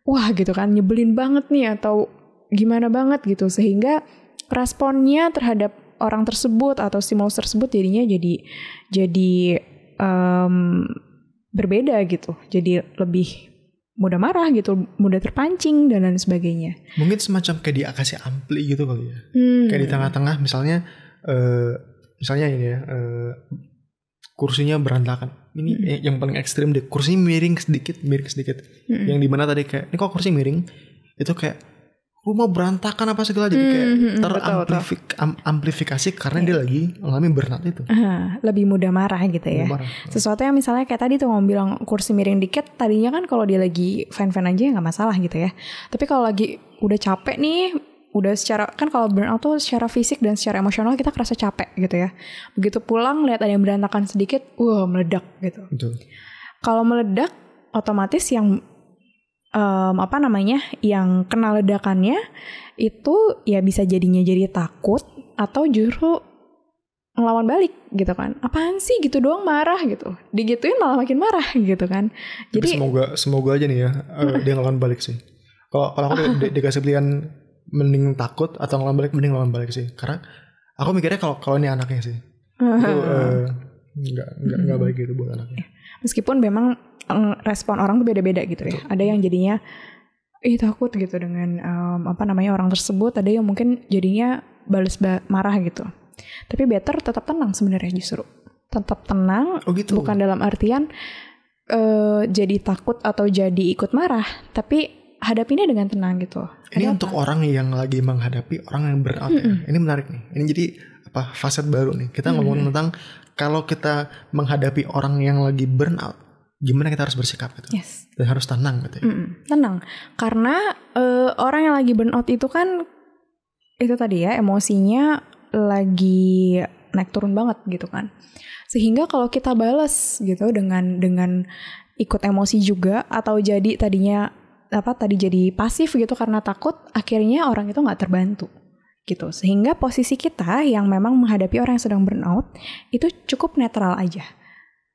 wah gitu kan nyebelin banget nih atau gimana banget gitu sehingga responnya terhadap orang tersebut atau stimulus tersebut jadinya jadi jadi um, berbeda gitu jadi lebih mudah marah gitu, mudah terpancing dan lain sebagainya. Mungkin semacam kayak dia kasih ampli gitu kali ya. Hmm. Kayak di tengah-tengah misalnya uh, misalnya ini ya uh, kursinya berantakan. Ini hmm. yang paling ekstrim deh, kursinya miring sedikit, miring sedikit. Hmm. Yang dimana tadi kayak ini kok kursi miring? Itu kayak rumah berantakan apa segala jadi kayak hmm, hmm, hmm. teramplifikasi am, amplifikasi karena yeah. dia lagi mengalami burnout itu. Uh, lebih mudah marah gitu ya. marah. Ya. Sesuatu yang misalnya kayak tadi tuh ngomong bilang kursi miring dikit tadinya kan kalau dia lagi fan-fan aja ya nggak masalah gitu ya. Tapi kalau lagi udah capek nih udah secara kan kalau burnout tuh secara fisik dan secara emosional kita kerasa capek gitu ya. Begitu pulang lihat ada yang berantakan sedikit, wah meledak gitu. Kalau meledak otomatis yang um, apa namanya yang kena ledakannya itu ya bisa jadinya jadi takut atau justru ngelawan balik gitu kan apaan sih gitu doang marah gitu digituin malah makin marah gitu kan jadi Tapi semoga semoga aja nih ya eh, dia ngelawan balik sih kalau kalau aku di, dikasih pilihan mending takut atau ngelawan balik mending ngelawan balik sih karena aku mikirnya kalau kalau ini anaknya sih itu uh, <laughs> nggak nggak nggak baik gitu buat anaknya meskipun memang eh, respon orang tuh beda-beda gitu ya. Ada yang jadinya ih takut gitu dengan um, apa namanya orang tersebut, ada yang mungkin jadinya balas marah gitu. Tapi better tetap tenang sebenarnya justru. Tetap tenang, oh gitu. bukan dalam artian uh, jadi takut atau jadi ikut marah, tapi hadapinnya dengan tenang gitu. Ini Ada untuk orang yang lagi menghadapi orang yang berat mm -mm. ya. Ini menarik nih. Ini jadi apa faset baru nih. Kita mm -mm. ngomongin tentang kalau kita menghadapi orang yang lagi burnout, gimana kita harus bersikap gitu yes. dan harus tenang gitu ya. Mm, tenang karena uh, orang yang lagi burnout itu kan itu tadi ya emosinya lagi naik turun banget gitu kan sehingga kalau kita balas gitu dengan dengan ikut emosi juga atau jadi tadinya apa tadi jadi pasif gitu karena takut akhirnya orang itu nggak terbantu gitu. Sehingga posisi kita yang memang menghadapi orang yang sedang burnout itu cukup netral aja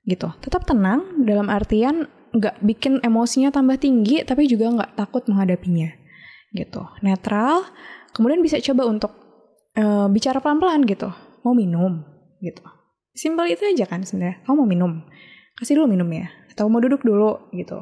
gitu. Tetap tenang dalam artian nggak bikin emosinya tambah tinggi tapi juga nggak takut menghadapinya gitu. Netral, kemudian bisa coba untuk uh, bicara pelan-pelan gitu. Mau minum gitu. Simpel itu aja kan sebenarnya. Kamu mau minum? Kasih dulu minum ya atau mau duduk dulu gitu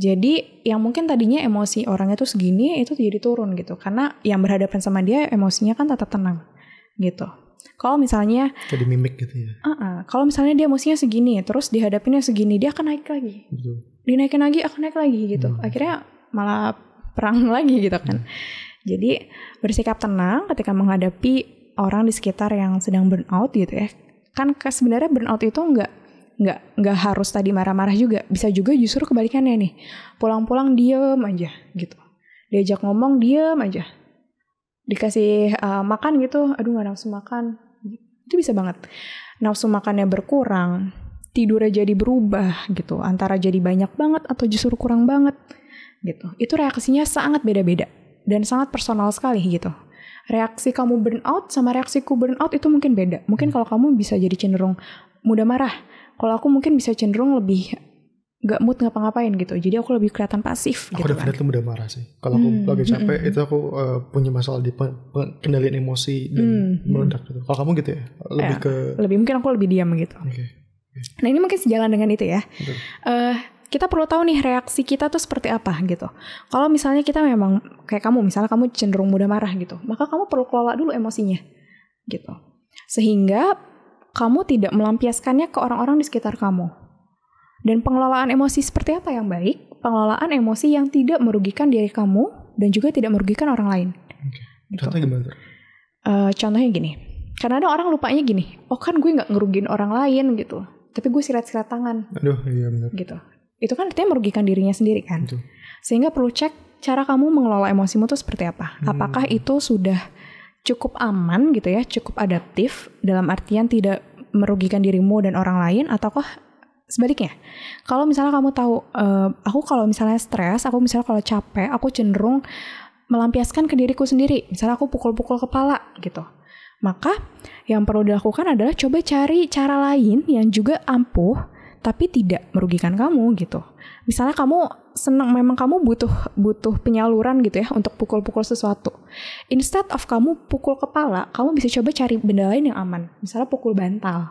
jadi yang mungkin tadinya emosi orangnya tuh segini itu jadi turun gitu. Karena yang berhadapan sama dia emosinya kan tetap tenang gitu. Kalau misalnya jadi mimik gitu ya. Uh -uh, kalau misalnya dia emosinya segini terus dihadapinnya segini dia akan naik lagi. Betul. Dinaikin lagi akan naik lagi gitu. Hmm. Akhirnya malah perang <laughs> lagi gitu kan. Hmm. Jadi bersikap tenang ketika menghadapi orang di sekitar yang sedang burnout gitu ya. Kan sebenarnya burnout itu enggak nggak nggak harus tadi marah-marah juga bisa juga justru kebalikannya nih pulang-pulang diem aja gitu diajak ngomong diem aja dikasih uh, makan gitu aduh nggak nafsu makan itu bisa banget nafsu makannya berkurang tidurnya jadi berubah gitu antara jadi banyak banget atau justru kurang banget gitu itu reaksinya sangat beda-beda dan sangat personal sekali gitu reaksi kamu burnout sama reaksiku burn out itu mungkin beda mungkin hmm. kalau kamu bisa jadi cenderung mudah marah kalau aku mungkin bisa cenderung lebih gak mood ngapa-ngapain gitu. Jadi aku lebih kelihatan pasif aku gitu. udah kan. mudah marah sih. Kalau hmm, aku lagi capek hmm, hmm. itu aku uh, punya masalah di kendalian emosi dan hmm, hmm, meledak gitu. Kalau kamu gitu ya, lebih ya, ke lebih mungkin aku lebih diam gitu. Okay, okay. Nah, ini mungkin sejalan dengan itu ya. Uh, kita perlu tahu nih reaksi kita tuh seperti apa gitu. Kalau misalnya kita memang kayak kamu, misalnya kamu cenderung mudah marah gitu, maka kamu perlu kelola dulu emosinya gitu. Sehingga kamu tidak melampiaskannya ke orang-orang di sekitar kamu. Dan pengelolaan emosi seperti apa yang baik? Pengelolaan emosi yang tidak merugikan diri kamu dan juga tidak merugikan orang lain. Okay. Gitu. Contohnya gimana? Uh, contohnya gini. Karena ada orang lupanya gini, oh kan gue nggak ngerugiin orang lain gitu. Tapi gue silat-silat tangan. Aduh, iya benar. Gitu. Itu kan artinya merugikan dirinya sendiri kan. Itu. Sehingga perlu cek cara kamu mengelola emosimu itu seperti apa. Hmm. Apakah itu sudah cukup aman gitu ya, cukup adaptif dalam artian tidak merugikan dirimu dan orang lain ataukah sebaliknya? Kalau misalnya kamu tahu uh, aku kalau misalnya stres, aku misalnya kalau capek, aku cenderung melampiaskan ke diriku sendiri. Misalnya aku pukul-pukul kepala gitu. Maka yang perlu dilakukan adalah coba cari cara lain yang juga ampuh tapi tidak merugikan kamu gitu. Misalnya kamu senang memang kamu butuh butuh penyaluran gitu ya untuk pukul-pukul sesuatu. Instead of kamu pukul kepala, kamu bisa coba cari benda lain yang aman. Misalnya pukul bantal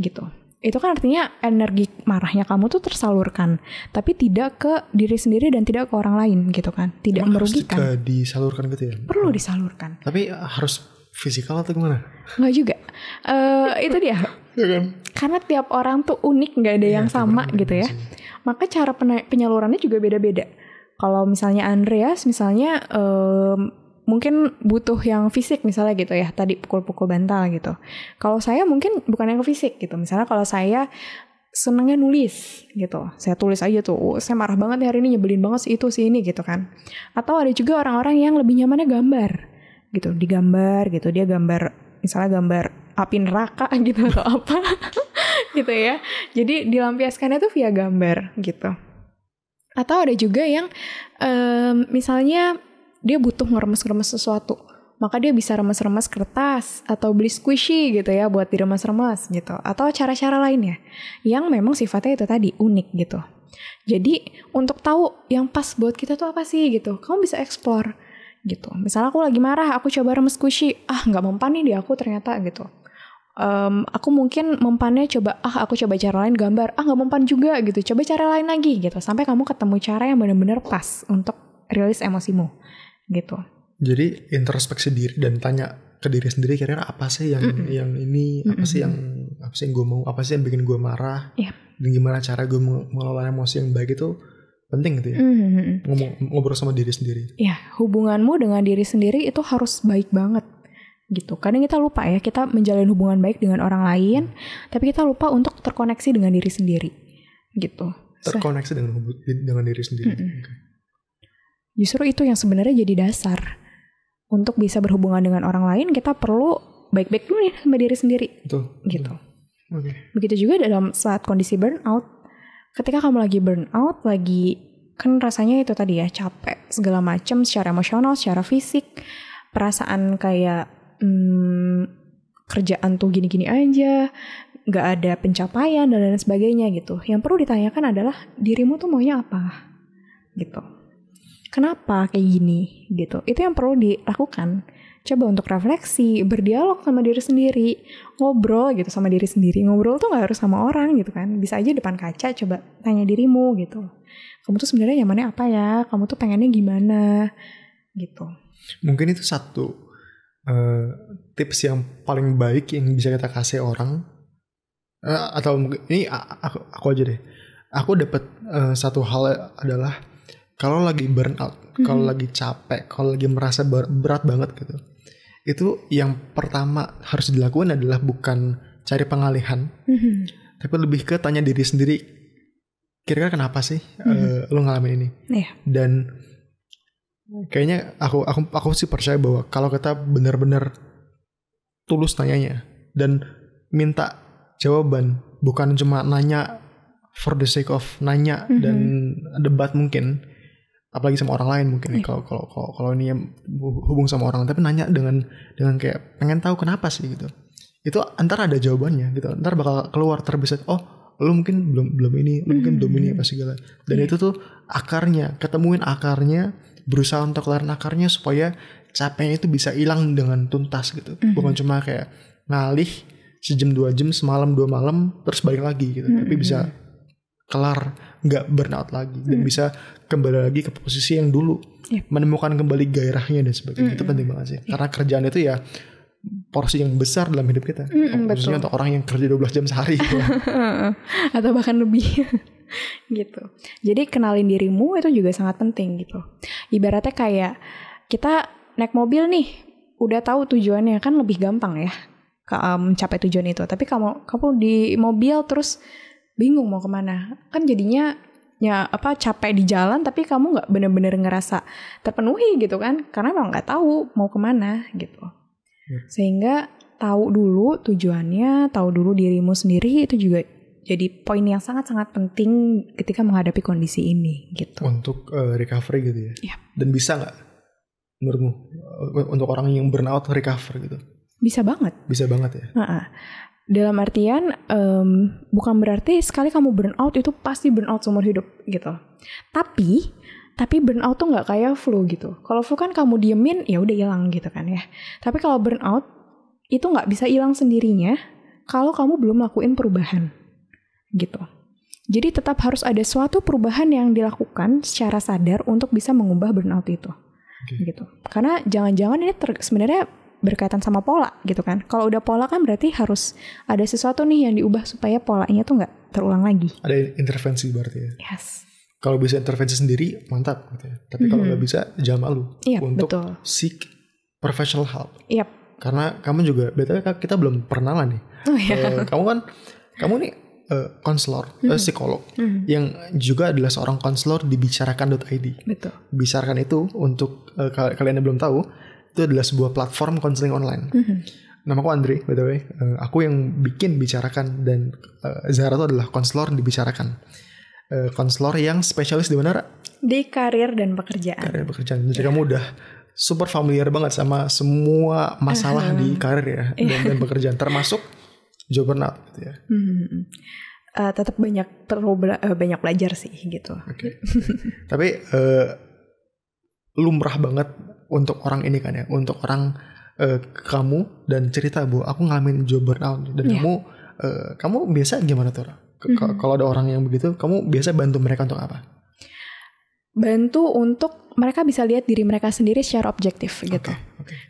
gitu. Itu kan artinya energi marahnya kamu tuh tersalurkan, tapi tidak ke diri sendiri dan tidak ke orang lain gitu kan. Tidak Emang merugikan. Harus disalurkan gitu ya. Perlu disalurkan. Tapi harus fisikal atau gimana? Enggak juga. Uh, itu dia ya kan? Karena tiap orang tuh unik, nggak ada ya, yang sama gitu ya. Maka cara penyalurannya juga beda-beda. Kalau misalnya Andreas, misalnya um, mungkin butuh yang fisik misalnya gitu ya, tadi pukul-pukul bantal gitu. Kalau saya mungkin bukan yang fisik gitu. Misalnya kalau saya senengnya nulis gitu. Saya tulis aja tuh, oh, saya marah banget nih hari ini nyebelin banget sih itu sih ini gitu kan. Atau ada juga orang-orang yang lebih nyamannya gambar gitu, digambar gitu. Dia gambar misalnya gambar api neraka <laughs> gitu atau apa <laughs> gitu ya. Jadi dilampiaskannya tuh via gambar gitu. Atau ada juga yang um, misalnya dia butuh ngeremes-remes sesuatu. Maka dia bisa remes-remes kertas atau beli squishy gitu ya buat diremes-remes gitu. Atau cara-cara lainnya yang memang sifatnya itu tadi unik gitu. Jadi untuk tahu yang pas buat kita tuh apa sih gitu. Kamu bisa explore gitu. Misalnya aku lagi marah, aku coba remes squishy. Ah nggak mempan nih di aku ternyata gitu um, aku mungkin mempannya coba ah aku coba cara lain gambar ah nggak mempan juga gitu coba cara lain lagi gitu sampai kamu ketemu cara yang benar-benar pas untuk rilis emosimu gitu jadi introspeksi diri dan tanya ke diri sendiri kira-kira apa sih yang mm -mm. yang ini mm -mm. apa sih yang apa sih yang gue mau apa sih yang bikin gue marah yeah. dan gimana cara gue mengelola emosi yang baik itu penting gitu ya mm -hmm. ngomong ngobrol sama diri sendiri. Ya hubunganmu dengan diri sendiri itu harus baik banget gitu. Kadang kita lupa ya, kita menjalin hubungan baik dengan orang lain, tapi kita lupa untuk terkoneksi dengan diri sendiri. Gitu. Terkoneksi dengan dengan diri sendiri. Mm Okay. Justru itu yang sebenarnya jadi dasar. Untuk bisa berhubungan dengan orang lain, kita perlu baik-baik dulu nih sama diri sendiri. Betul. Gitu. Oke. Okay. Begitu juga dalam saat kondisi burnout. Ketika kamu lagi burnout, lagi kan rasanya itu tadi ya capek segala macam secara emosional, secara fisik, perasaan kayak hmm, kerjaan tuh gini-gini aja, nggak ada pencapaian dan lain sebagainya gitu. Yang perlu ditanyakan adalah dirimu tuh maunya apa gitu. Kenapa kayak gini gitu? Itu yang perlu dilakukan. Coba untuk refleksi, berdialog sama diri sendiri, ngobrol gitu sama diri sendiri. Ngobrol tuh nggak harus sama orang gitu kan. Bisa aja depan kaca coba tanya dirimu gitu. Kamu tuh sebenarnya nyamannya apa ya? Kamu tuh pengennya gimana? Gitu. Mungkin itu satu Eh, tips yang paling baik yang bisa kita kasih orang uh, atau ini aku, aku aja deh aku dapat uh, eh, satu hal adalah kalau lagi burn out mm-hmm. kalau lagi capek kalau lagi merasa ber- berat banget gitu itu yang pertama harus dilakukan adalah bukan cari pengalihan mm-hmm. tapi lebih ke tanya diri sendiri kira-kira kenapa sih mm-hmm. uh, lo ngalamin ini yeah. dan kayaknya aku aku aku sih percaya bahwa kalau kita benar-benar tulus nanyanya dan minta jawaban bukan cuma nanya for the sake of nanya mm-hmm. dan debat mungkin apalagi sama orang lain mungkin yeah. Iya. kalau kalau kalau ini hubung sama orang tapi nanya dengan dengan kayak pengen tahu kenapa sih gitu itu antar ada jawabannya gitu antar bakal keluar terbesit oh lu mungkin belum belum ini lu mungkin belum ini mhm. apa segala dan yeah. itu tuh akarnya ketemuin akarnya berusaha untuk lahan akarnya supaya capeknya itu bisa hilang dengan tuntas gitu mm-hmm. bukan cuma kayak ngalih sejam dua jam semalam dua malam terus balik lagi gitu mm-hmm. tapi mhm. bisa kelar nggak burnout lagi mm-hmm. dan mhm. bisa kembali lagi ke posisi yang dulu yeah. menemukan kembali gairahnya dan sebagainya mm-hmm. itu mhm. penting banget sih yeah. karena kerjaan itu ya porsi yang besar dalam hidup kita mm-hmm, khususnya untuk orang yang kerja 12 jam sehari gitu. <laughs> atau bahkan lebih gitu. Jadi kenalin dirimu itu juga sangat penting gitu. Ibaratnya kayak kita naik mobil nih, udah tahu tujuannya kan lebih gampang ya eh, mencapai um, tujuan itu. Tapi kamu kamu di mobil terus bingung mau kemana, kan jadinya ya apa capek di jalan tapi kamu nggak bener-bener ngerasa terpenuhi gitu kan karena emang nggak tahu mau kemana gitu ya. sehingga tahu dulu tujuannya tahu dulu dirimu sendiri itu juga jadi poin yang sangat-sangat penting ketika menghadapi kondisi ini gitu. Untuk uh, recovery gitu ya. Yeah. Dan bisa nggak menurutmu eh, untuk orang yang burnout recover gitu? Bisa banget. Bisa banget ya. Uh -uh. Dalam artian um, bukan berarti sekali kamu burnout itu pasti burnout seumur hidup gitu. Tapi tapi burnout tuh nggak kayak flu gitu. Kalau flu kan kamu diemin ya udah hilang gitu kan ya. Tapi kalau burnout itu nggak bisa hilang sendirinya kalau kamu belum lakuin perubahan gitu. Jadi tetap harus ada suatu perubahan yang dilakukan secara sadar untuk bisa mengubah burnout itu. Okay. Gitu. Karena jangan-jangan ini ter- sebenarnya berkaitan sama pola gitu kan. Kalau udah pola kan berarti harus ada sesuatu nih yang diubah supaya polanya tuh nggak terulang lagi. Ada intervensi berarti ya. Yes. Kalau bisa intervensi sendiri mantap gitu ya. Tapi kalau nggak mm-hmm. bisa jangan malu yep, iya, untuk betul. seek professional help. Yep. Karena kamu juga btw kita belum pernah lah nih. Oh, iya. eh, kamu kan kamu nih Eh, konselor, eh, mm-hmm. uh, psikolog hmm yang juga adalah seorang konselor di bicarakan.id. Betul. Bicarakan itu untuk uh, kalian yang belum tahu itu adalah sebuah platform konseling online. Mm-hmm. aku Andre, by the way. Uh, aku yang bikin bicarakan dan uh, Zahra itu adalah konselor di bicarakan. Konselor yang spesialis di mana? Di karir dan pekerjaan. Karir dan pekerjaan. Jadi iya. kamu udah super familiar banget sama semua masalah uh-huh. di karir ya yeah. dan, dan iya. pekerjaan termasuk juggernaut gitu ya. Hmm. Uh, eh, tetap banyak perlu bela uh, eh, banyak belajar sih gitu. Oke. Okay. Tapi uh, lumrah banget untuk orang ini kan ya, untuk orang uh, kamu dan cerita bu, aku ngalamin job burnout dan yeah. kamu uh, kamu biasa gimana tuh? mm -hmm. Kalau ada orang yang begitu, kamu biasa bantu mereka untuk apa? bantu untuk mereka bisa lihat diri mereka sendiri secara objektif gitu. Okay,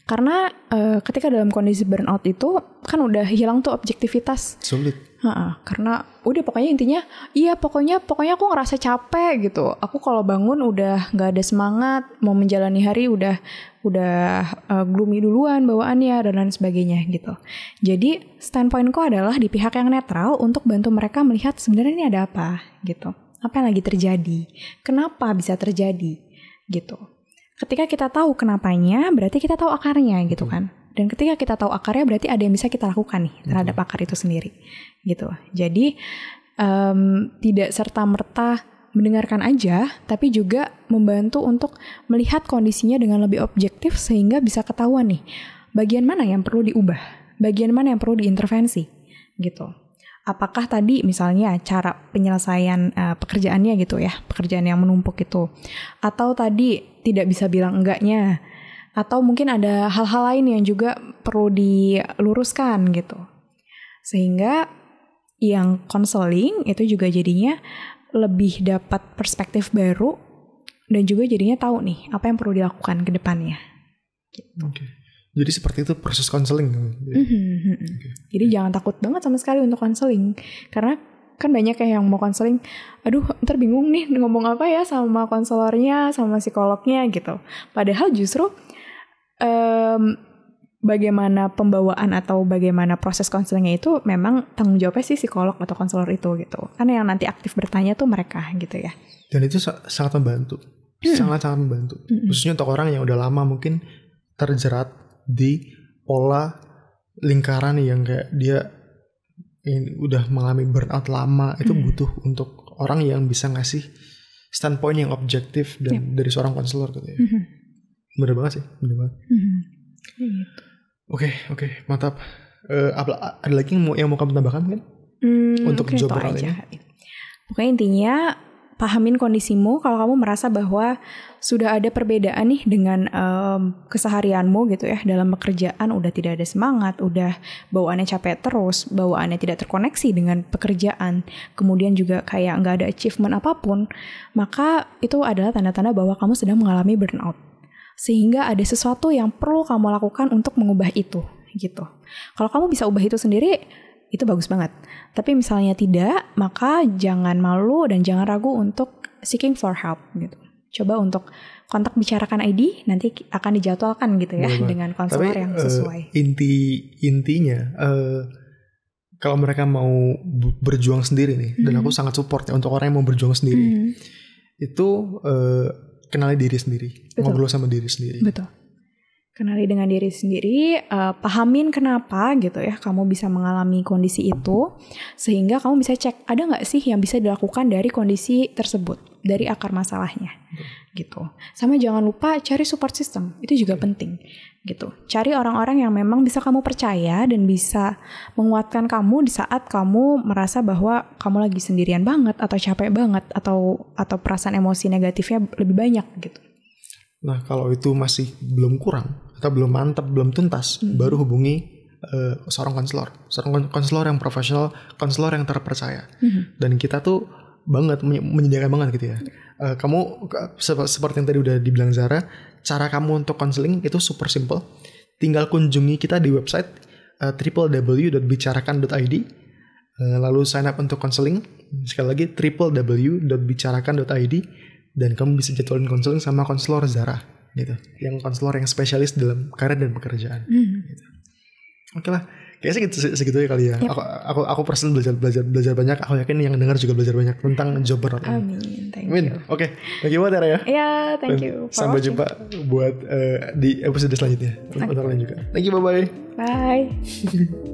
Karena uh, ketika dalam kondisi burnout itu kan udah hilang tuh objektivitas. Sulit. Ha -ha, karena udah pokoknya intinya iya pokoknya pokoknya aku ngerasa capek gitu. Aku kalau bangun udah nggak ada semangat mau menjalani hari udah udah uh, gloomy duluan bawaannya dan lain sebagainya gitu. Jadi standpointku adalah di pihak yang netral untuk bantu mereka melihat sebenarnya ini ada apa gitu apa yang lagi terjadi, kenapa bisa terjadi gitu. Ketika kita tahu kenapanya, berarti kita tahu akarnya gitu kan. Dan ketika kita tahu akarnya, berarti ada yang bisa kita lakukan nih terhadap akar itu sendiri gitu. Jadi um, tidak serta merta mendengarkan aja, tapi juga membantu untuk melihat kondisinya dengan lebih objektif sehingga bisa ketahuan nih bagian mana yang perlu diubah, bagian mana yang perlu diintervensi gitu apakah tadi misalnya cara penyelesaian uh, pekerjaannya gitu ya, pekerjaan yang menumpuk itu. Atau tadi tidak bisa bilang enggaknya. Atau mungkin ada hal-hal lain yang juga perlu diluruskan gitu. Sehingga yang konseling itu juga jadinya lebih dapat perspektif baru dan juga jadinya tahu nih apa yang perlu dilakukan ke depannya. Oke. Okay. Jadi seperti itu proses konseling. Mm-hmm. Okay. Jadi mhm, mhm. jangan takut banget sama sekali untuk konseling karena kan banyak kayak yang mau konseling, aduh ntar bingung nih <laughs> ngomong apa ya sama konselornya, sama psikolognya gitu. Padahal justru um, bagaimana pembawaan atau bagaimana proses konselingnya itu memang tanggung jawabnya sih psikolog atau konselor itu gitu. Karena yang nanti aktif bertanya tuh mereka gitu ya. Dan itu sangat membantu, mhm. sangat-sangat membantu. Khususnya untuk orang yang udah lama mungkin terjerat di pola lingkaran yang kayak dia ini udah mengalami burnout lama itu hmm. butuh untuk orang yang bisa ngasih standpoint yang objektif dan yep. dari seorang konselor gitu ya. Mm-hmm. Bener banget sih, bener banget. hmm Oke, okay, oke, okay, mantap. Uh, ada lagi yang mau yang mau kamu tambahkan kan? Mm, untuk okay, job aja. ini. Pokoknya intinya pahamin kondisimu kalau kamu merasa bahwa sudah ada perbedaan nih dengan um, keseharianmu gitu ya dalam pekerjaan udah tidak ada semangat udah bawaannya capek terus bawaannya tidak terkoneksi dengan pekerjaan kemudian juga kayak nggak ada achievement apapun maka itu adalah tanda-tanda bahwa kamu sedang mengalami burnout sehingga ada sesuatu yang perlu kamu lakukan untuk mengubah itu gitu kalau kamu bisa ubah itu sendiri itu bagus banget. Tapi misalnya tidak, maka jangan malu dan jangan ragu untuk seeking for help gitu. Coba untuk kontak bicarakan ID nanti akan dijadwalkan gitu ya dengan konselor Tapi, yang eh, sesuai. Uh, inti intinya uh, kalau mereka mau berjuang sendiri nih mm -hmm. dan aku mm-hmm. sangat support ya untuk orang yang mau berjuang sendiri. Mm -hmm. Itu uh, kenali diri sendiri, Betul. ngobrol sama diri sendiri. Betul kenali dengan diri sendiri, uh, pahamin kenapa gitu ya kamu bisa mengalami kondisi itu, sehingga kamu bisa cek ada nggak sih yang bisa dilakukan dari kondisi tersebut, dari akar masalahnya, gitu. Sama jangan lupa cari support system, itu juga penting, gitu. Cari orang-orang yang memang bisa kamu percaya dan bisa menguatkan kamu di saat kamu merasa bahwa kamu lagi sendirian banget atau capek banget atau atau perasaan emosi negatifnya lebih banyak, gitu Nah, kalau itu masih belum kurang atau belum mantap, belum tuntas, hmm. baru hubungi uh, seorang konselor, seorang konselor yang profesional, konselor yang terpercaya. Hmm. Dan kita tuh banget menyediakan banget gitu ya. Uh, kamu seperti yang tadi udah dibilang Zara, cara kamu untuk konseling itu super simple. Tinggal kunjungi kita di website eh, www.bicarakan.id lalu sign up untuk konseling sekali lagi www.bicarakan.id dan kamu bisa jadwalin konseling sama konselor Zara gitu yang konselor yang spesialis dalam karir dan pekerjaan hmm. gitu. oke lah kayaknya segitu segitu ya kali ya yep. aku aku aku personal belajar belajar belajar banyak aku yakin yang dengar juga belajar banyak tentang job burnout amin thank amin. oke okay. thank you banget ya ya yeah, thank you you sampai jumpa buat uh, di episode selanjutnya okay. untuk lain juga thank you bye bye <laughs> bye